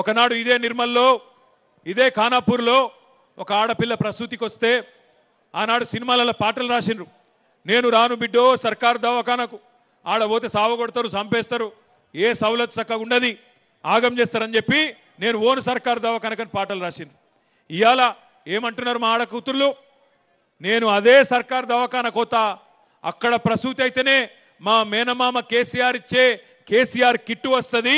ఒకనాడు ఇదే నిర్మల్లో ఇదే ఖానాపూర్లో ఒక ఆడపిల్ల ప్రసూతికి వస్తే ఆనాడు సినిమాలలో పాటలు రాసిండ్రు నేను రాను బిడ్డో సర్కార్ దవాఖానకు ఆడ పోతే సావగొడతారు చంపేస్తారు ఏ సవలత్ చక్కగా ఉండదు ఆగం చేస్తారని చెప్పి నేను ఓను సర్కార్ దవాఖానకని పాటలు రాసిండ్రు ఇవాళ ఏమంటున్నారు మా ఆడ కూతుర్లు నేను అదే సర్కార్ దవాఖాన కోత అక్కడ ప్రసూతి అయితేనే మా మేనమామ కేసీఆర్ ఇచ్చే కేసీఆర్ కిట్టు వస్తుంది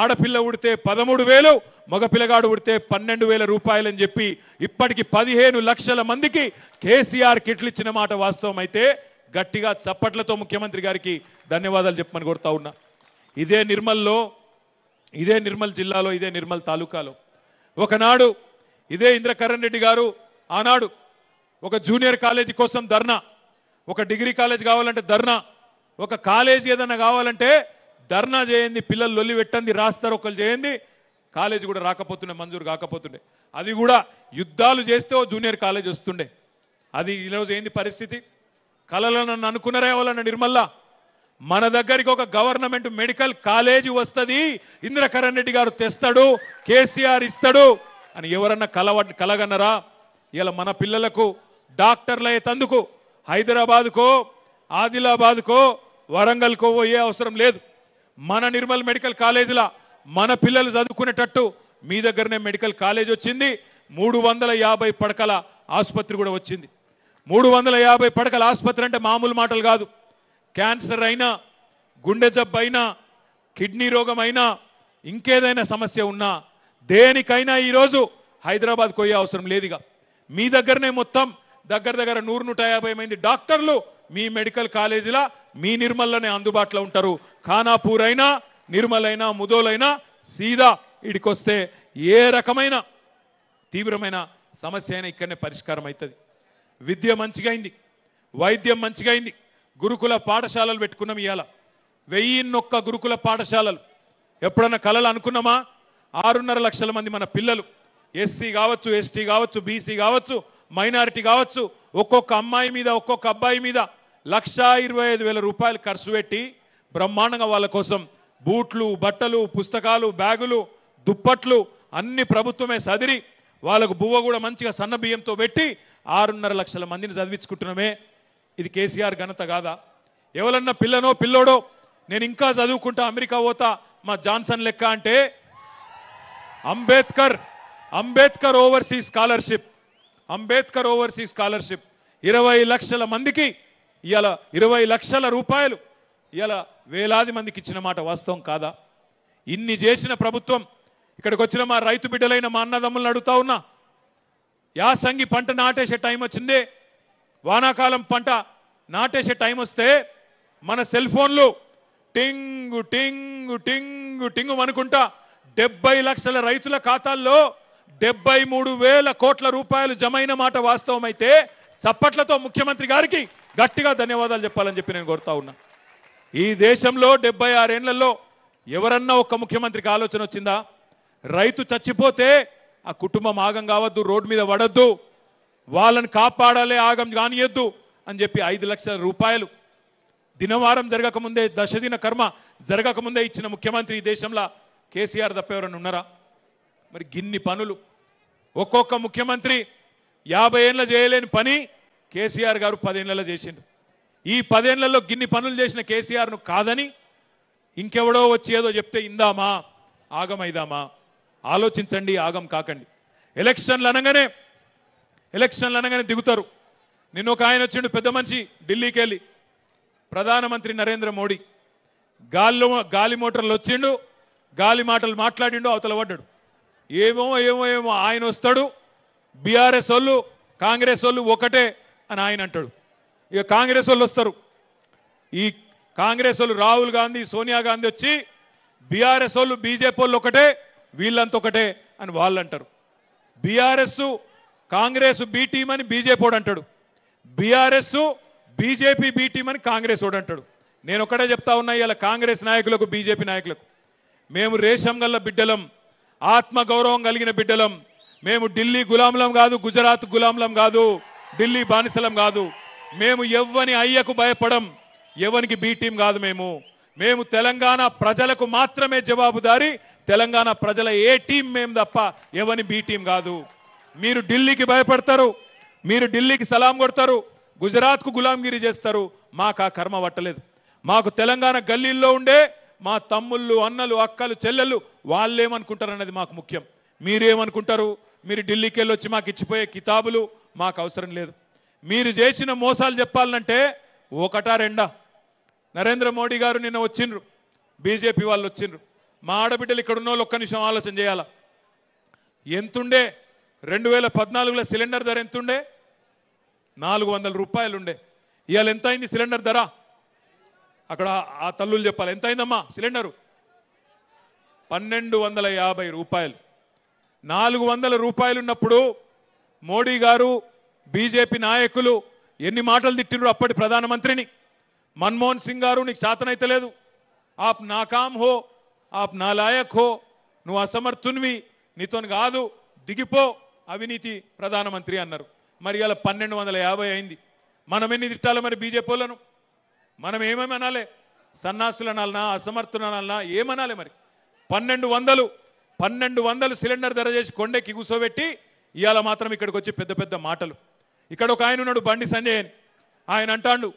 ఆడపిల్ల ఉడితే పదమూడు వేలు మగపిల్లగాడు ఉడితే పన్నెండు వేల రూపాయలని చెప్పి ఇప్పటికి పదిహేను లక్షల మందికి కేసీఆర్ కిట్లు ఇచ్చిన మాట వాస్తవం అయితే గట్టిగా చప్పట్లతో ముఖ్యమంత్రి గారికి ధన్యవాదాలు చెప్పమని కోరుతా ఉన్నా ఇదే నిర్మల్లో ఇదే నిర్మల్ జిల్లాలో ఇదే నిర్మల్ తాలూకాలో ఒకనాడు ఇదే ఇంద్రకరణ్ రెడ్డి గారు ఆనాడు ఒక జూనియర్ కాలేజీ కోసం ధర్నా ఒక డిగ్రీ కాలేజ్ కావాలంటే ధర్నా ఒక కాలేజీ ఏదన్నా కావాలంటే ధర్నా చేయండి పిల్లలు లొల్లి పెట్టండి రాస్తారు ఒకరు చేయండి కాలేజీ కూడా రాకపోతుండే మంజూరు కాకపోతుండే అది కూడా యుద్ధాలు చేస్తే జూనియర్ కాలేజ్ వస్తుండే అది ఈరోజు ఏంది పరిస్థితి కలలను అనుకున్నారే వాళ్ళన్న నిర్మల్ల మన దగ్గరికి ఒక గవర్నమెంట్ మెడికల్ కాలేజీ వస్తుంది ఇంద్రకరణ్ రెడ్డి గారు తెస్తాడు కేసీఆర్ ఇస్తాడు అని ఎవరన్నా కలవ కలగన్నరా ఇలా మన పిల్లలకు డాక్టర్లు తందుకు హైదరాబాద్కో ఆదిలాబాద్కో వరంగల్కో పోయే అవసరం లేదు మన నిర్మల్ మెడికల్ కాలేజీల మన పిల్లలు చదువుకునేటట్టు మీ దగ్గరనే మెడికల్ కాలేజ్ వచ్చింది మూడు వందల యాభై పడకల ఆసుపత్రి కూడా వచ్చింది మూడు వందల యాభై పడకల ఆసుపత్రి అంటే మామూలు మాటలు కాదు క్యాన్సర్ అయినా గుండె జబ్బు అయినా కిడ్నీ రోగం అయినా ఇంకేదైనా సమస్య ఉన్నా దేనికైనా ఈరోజు హైదరాబాద్ పోయే అవసరం లేదుగా మీ దగ్గరనే మొత్తం దగ్గర దగ్గర నూరు నూట యాభై మంది డాక్టర్లు మీ మెడికల్ కాలేజీలో మీ నిర్మల్లోనే అందుబాటులో ఉంటారు ఖానాపూర్ అయినా నిర్మలైనా ముదోలైనా సీదా ఇడికొస్తే ఏ రకమైన తీవ్రమైన సమస్య అయినా ఇక్కడనే పరిష్కారం అవుతుంది విద్య మంచిగైంది వైద్యం మంచిగైంది గురుకుల పాఠశాలలు పెట్టుకున్నాం ఇవాళ వెయ్యిన్నొక్క గురుకుల పాఠశాలలు ఎప్పుడన్నా కళలు అనుకున్నామా ఆరున్నర లక్షల మంది మన పిల్లలు ఎస్సీ కావచ్చు ఎస్టీ కావచ్చు బీసీ కావచ్చు మైనారిటీ కావచ్చు ఒక్కొక్క అమ్మాయి మీద ఒక్కొక్క అబ్బాయి మీద లక్ష ఇరవై ఐదు వేల రూపాయలు ఖర్చు పెట్టి బ్రహ్మాండంగా వాళ్ళ కోసం బూట్లు బట్టలు పుస్తకాలు బ్యాగులు దుప్పట్లు అన్ని ప్రభుత్వమే సదిరి వాళ్ళకు బువ్వ కూడా మంచిగా సన్న బియ్యంతో పెట్టి ఆరున్నర లక్షల మందిని చదివించుకుంటున్నామే ఇది కేసీఆర్ ఘనత కాదా ఎవరన్నా పిల్లనో పిల్లోడో నేను ఇంకా చదువుకుంటా అమెరికా పోతా మా జాన్సన్ లెక్క అంటే Ambedkar Ambedkar overseas scholarship Ambedkar overseas scholarship ఇరవై లక్షల మందికి ఇవాళ ఇరవై లక్షల రూపాయలు ఇవాళ వేలాది మందికి ఇచ్చిన మాట వాస్తవం కాదా ఇన్ని చేసిన ప్రభుత్వం ఇక్కడికి వచ్చిన మా రైతు బిడ్డలైన మా అన్నదమ్ములను అడుగుతా ఉన్నా యాసంగి పంట నాటేసే టైం వచ్చిందే వానాకాలం పంట నాటేసే టైం వస్తే మన సెల్ ఫోన్లు టింగు టింగు టింగు టింగు అనుకుంటా డెబ్బై లక్షల రైతుల ఖాతాల్లో డెబ్బై మూడు వేల కోట్ల రూపాయలు జమైన మాట వాస్తవమైతే చప్పట్లతో ముఖ్యమంత్రి గారికి గట్టిగా ధన్యవాదాలు చెప్పాలని చెప్పి నేను కోరుతా ఉన్నా ఈ దేశంలో డెబ్బై ఆరేళ్లలో ఎవరన్నా ఒక్క ముఖ్యమంత్రికి ఆలోచన వచ్చిందా రైతు చచ్చిపోతే ఆ కుటుంబం ఆగం కావద్దు రోడ్డు మీద పడద్దు వాళ్ళని కాపాడాలి ఆగం కానియద్దు అని చెప్పి ఐదు లక్షల రూపాయలు దినవారం జరగకముందే దశదిన కర్మ జరగకముందే ఇచ్చిన ముఖ్యమంత్రి ఈ దేశంలో కేసీఆర్ తప్పెవరన్నా ఎవరైనా ఉన్నారా మరి గిన్ని పనులు ఒక్కొక్క ముఖ్యమంత్రి యాభై ఏళ్ళ చేయలేని పని కేసీఆర్ గారు పదేళ్లలో చేసిండు ఈ పదేళ్లలో గిన్ని పనులు చేసిన కేసీఆర్ను కాదని ఇంకెవడో వచ్చి ఏదో చెప్తే ఇందామా ఆగమైదామా ఆలోచించండి ఆగం కాకండి ఎలక్షన్లు అనగానే ఎలక్షన్లు అనగానే దిగుతారు నిన్న ఒక ఆయన వచ్చిండు పెద్ద మనిషి ఢిల్లీకి వెళ్ళి ప్రధానమంత్రి నరేంద్ర మోడీ గాల్లో గాలి మోటార్లు వచ్చిండు గాలి మాటలు మాట్లాడిండు అవతల పడ్డాడు ఏమో ఏమో ఏమో ఆయన వస్తాడు బీఆర్ఎస్ వాళ్ళు కాంగ్రెస్ వాళ్ళు ఒకటే అని ఆయన అంటాడు ఇక కాంగ్రెస్ వాళ్ళు వస్తారు ఈ కాంగ్రెస్ వాళ్ళు రాహుల్ గాంధీ సోనియా గాంధీ వచ్చి బీఆర్ఎస్ వాళ్ళు బీజేపీ వాళ్ళు ఒకటే వీళ్ళంత ఒకటే అని వాళ్ళు అంటారు బీఆర్ఎస్ కాంగ్రెస్ బీ టీం అని బీజేపీ వాడు అంటాడు బీఆర్ఎస్ బీజేపీ బీ టీం అని కాంగ్రెస్ వాడు అంటాడు నేను ఒకటే చెప్తా ఉన్నా ఇలా కాంగ్రెస్ నాయకులకు బీజేపీ నాయకులకు మేము రేషం గల్ల బిడ్డలం ఆత్మగౌరవం కలిగిన బిడ్డలం మేము ఢిల్లీ గులాంలం కాదు గుజరాత్ గులాంలం కాదు ఢిల్లీ బానిసలం కాదు మేము ఎవ్వని అయ్యకు భయపడం ఎవరికి బీ టీం కాదు మేము మేము తెలంగాణ ప్రజలకు మాత్రమే జవాబుదారి తెలంగాణ ప్రజల ఏ టీం మేము తప్ప ఎవని బీ టీం కాదు మీరు ఢిల్లీకి భయపడతారు మీరు ఢిల్లీకి సలాం కొడతారు గుజరాత్కు గులాంగిరి చేస్తారు మాకు ఆ కర్మ పట్టలేదు మాకు తెలంగాణ గల్లీల్లో ఉండే మా తమ్ముళ్ళు అన్నలు అక్కలు చెల్లెళ్ళు ఏమనుకుంటారు అన్నది మాకు ముఖ్యం మీరేమనుకుంటారు మీరు ఢిల్లీకి వెళ్ళొచ్చి మాకు ఇచ్చిపోయే కితాబులు మాకు అవసరం లేదు మీరు చేసిన మోసాలు చెప్పాలంటే ఒకటా రెండా నరేంద్ర మోడీ గారు నిన్న వచ్చిండ్రు బీజేపీ వాళ్ళు వచ్చిండ్రు మా ఆడబిడ్డలు ఇక్కడ ఉన్నోళ్ళు వాళ్ళు ఒక్క నిమిషం ఆలోచన చేయాలా ఎంతుండే రెండు వేల పద్నాలుగులో సిలిండర్ ధర ఎంతుండే నాలుగు వందల రూపాయలు ఉండే ఇవాళ ఎంత అయింది సిలిండర్ ధర అక్కడ ఆ తల్లులు చెప్పాలి ఎంత అయిందమ్మా సిలిండరు పన్నెండు వందల యాభై రూపాయలు నాలుగు వందల ఉన్నప్పుడు మోడీ గారు బీజేపీ నాయకులు ఎన్ని మాటలు తిట్టినరు అప్పటి ప్రధానమంత్రిని మన్మోహన్ సింగ్ గారు నీకు చాతనైతే లేదు ఆప్ నాకామ్ హో ఆప్ నా లాయక్ హో నువ్వు అసమర్థునివి నీతో కాదు దిగిపో అవినీతి ప్రధానమంత్రి అన్నారు మరి ఇలా పన్నెండు వందల యాభై అయింది మనం ఎన్ని తిట్టాలి మరి బీజేపీలను మనం ఏమేమి అనాలి అసమర్థులు అసమర్థులనాలనా ఏమనాలి మరి పన్నెండు వందలు పన్నెండు వందలు సిలిండర్ ధర చేసి కొండెక్కి కూసోబెట్టి ఇవాళ మాత్రం ఇక్కడికి వచ్చి పెద్ద పెద్ద మాటలు ఇక్కడ ఒక ఆయన ఉన్నాడు బండి సంజయ్ అని ఆయన అంటాడు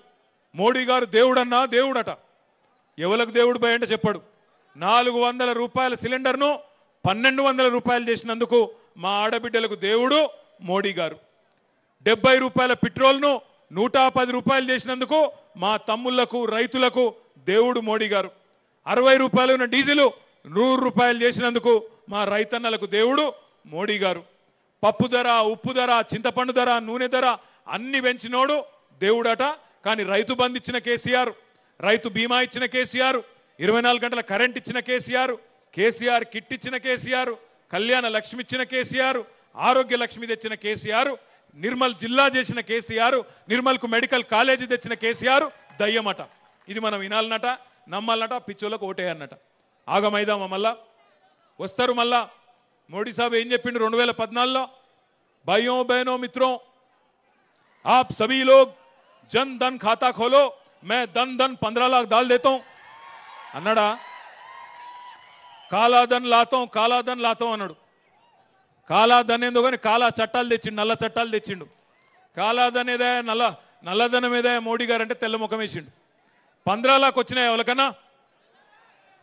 మోడీ గారు దేవుడన్నా దేవుడట ఎవలకు దేవుడు భయ అంటే చెప్పాడు నాలుగు వందల రూపాయల సిలిండర్ను పన్నెండు వందల రూపాయలు చేసినందుకు మా ఆడబిడ్డలకు దేవుడు మోడీ గారు డెబ్బై రూపాయల పెట్రోల్ను నూట పది రూపాయలు చేసినందుకు మా తమ్ముళ్లకు రైతులకు దేవుడు మోడీ గారు అరవై రూపాయలు ఉన్న డీజిలు నూరు రూపాయలు చేసినందుకు మా రైతన్నలకు దేవుడు మోడీ గారు పప్పు ధర ఉప్పు ధర చింతపండు ధర నూనె ధర అన్ని పెంచినోడు దేవుడట కానీ రైతు బంద్ ఇచ్చిన కేసీఆర్ రైతు బీమా ఇచ్చిన కేసీఆర్ ఇరవై గంటల కరెంట్ ఇచ్చిన కేసీఆర్ కేసీఆర్ కిట్ ఇచ్చిన కేసీఆర్ కళ్యాణ లక్ష్మి ఇచ్చిన కేసీఆర్ ఆరోగ్య లక్ష్మి తెచ్చిన కేసీఆర్ నిర్మల్ జిల్లా చేసిన కేసీఆర్ నిర్మల్కు మెడికల్ కాలేజీ తెచ్చిన కేసీఆర్ దయ్యమట ఇది మనం వినాలన్నట నమ్మాలన్నట పిచ్చోళ్ళకు ఓటేయన్నట ఆగమైదామా మళ్ళా వస్తారు మళ్ళా మోడీ సాబ్ ఏం చెప్పిండు రెండు వేల పద్నాలుగులో భయో బహనో మిత్రో ఆప్ సభీ లోగ్ జన్ ధన్ ఖాతా ఖోలో మే ధన్ ధన్ పంద్రా లాక్ దాల్ దేతో అన్నాడా కాలాధన్ లాతో కాలాధన్ లాతో అన్నాడు కాలాధన్ ఏందో కానీ కాలా చట్టాలు తెచ్చిండు నల్ల చట్టాలు తెచ్చిండు కాలాధన్ ఏదే నల్ల నల్లధనం ఏదే మోడీ గారు అంటే తెల్ల ముఖం వేసిండు పంద్రాలకు వచ్చినాయి ఎవరికన్నా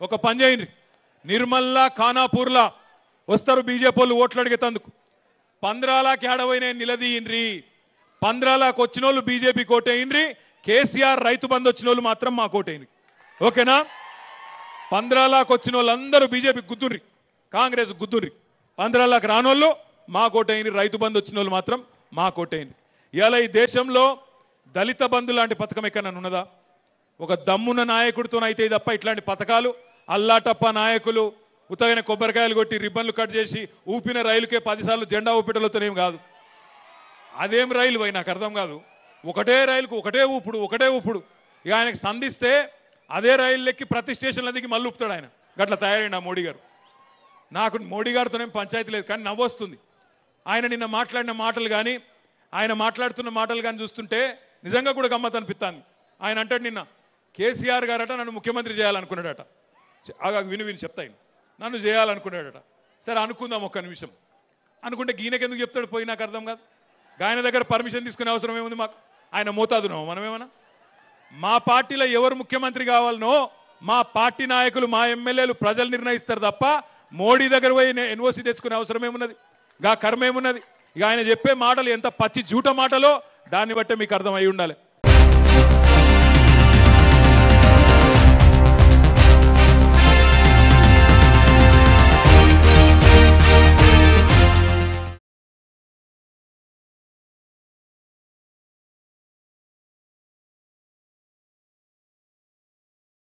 ఒక పని చేయండి నిర్మల్లా ఖానాపూర్లా వస్తారు బీజేపీ వాళ్ళు ఓట్లు అడిగేతందుకు పంద్రాలకి ఏడవైన నిలదీయండ్రి పంద్రాలకు వచ్చిన వాళ్ళు బీజేపీ కోటేయండ్రి కేసీఆర్ రైతు బంధు వచ్చిన వాళ్ళు మాత్రం మా కోటేయండి ఓకేనా పంద్రాలకు వచ్చిన వాళ్ళందరూ బీజేపీ గుద్దుర్రి కాంగ్రెస్ గుద్దుర్రి రాని రానోళ్ళు మా కోటేయండి రైతు బంధు వచ్చిన వాళ్ళు మాత్రం మా కోటేయండి ఇలా ఈ దేశంలో దళిత బంధు లాంటి పథకం ఎక్కడ ఉన్నదా ఒక దమ్మున్న నాయకుడితోనైతే తప్ప ఇట్లాంటి పథకాలు అల్లాటప్ప నాయకులు ఉత్తగైన కొబ్బరికాయలు కొట్టి రిబ్బన్లు కట్ చేసి ఊపిన రైలుకే పదిసార్లు జెండా ఊపిటలతోనేం కాదు అదేం రైలు పోయి నాకు అర్థం కాదు ఒకటే రైలుకు ఒకటే ఊపుడు ఒకటే ఊపుడు ఇక ఆయనకు సంధిస్తే అదే రైలు ఎక్కి ప్రతి స్టేషన్ల దిగి మళ్ళీ ఊపుతాడు ఆయన గట్ల తయారైన ఆ మోడీ గారు నాకు మోడీ గారితోనేం పంచాయతీ లేదు కానీ నవ్వొస్తుంది ఆయన నిన్న మాట్లాడిన మాటలు కానీ ఆయన మాట్లాడుతున్న మాటలు కానీ చూస్తుంటే నిజంగా కూడా గమ్మత్ అనిపిస్తుంది ఆయన అంటాడు నిన్న కేసీఆర్ గారట నన్ను ముఖ్యమంత్రి చేయాలనుకున్నాడట విని విని చెప్తాయి నన్ను చేయాలనుకున్నాడట సరే అనుకుందాం ఒక్క నిమిషం అనుకుంటే గీనకెందుకు చెప్తాడు పోయి నాకు అర్థం కాదు ఆయన దగ్గర పర్మిషన్ తీసుకునే అవసరం ఏముంది మాకు ఆయన మోతాదునో మనమేమన్నా మా పార్టీలో ఎవరు ముఖ్యమంత్రి కావాలనో మా పార్టీ నాయకులు మా ఎమ్మెల్యేలు ప్రజలు నిర్ణయిస్తారు తప్ప మోడీ దగ్గర పోయి ఎన్ఓసి తెచ్చుకునే అవసరం ఏమున్నది గా కర్మ ఏమున్నది ఇక ఆయన చెప్పే మాటలు ఎంత పచ్చి జూట మాటలో దాన్ని బట్టే మీకు అర్థమై ఉండాలి